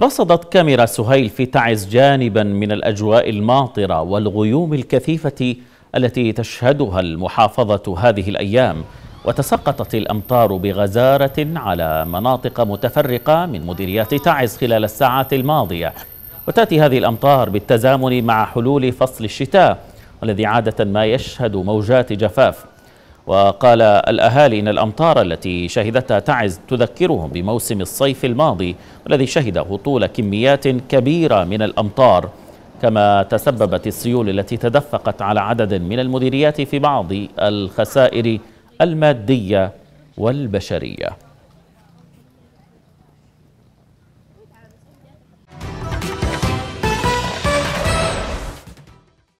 رصدت كاميرا سهيل في تعز جانبا من الأجواء الماطرة والغيوم الكثيفة التي تشهدها المحافظة هذه الأيام وتساقطت الأمطار بغزارة على مناطق متفرقة من مديريات تعز خلال الساعات الماضية وتأتي هذه الأمطار بالتزامن مع حلول فصل الشتاء الذي عادة ما يشهد موجات جفاف وقال الأهالي إن الأمطار التي شهدتها تعز تذكرهم بموسم الصيف الماضي الذي شهد هطول كميات كبيرة من الأمطار كما تسببت السيول التي تدفقت على عدد من المديريات في بعض الخسائر المادية والبشرية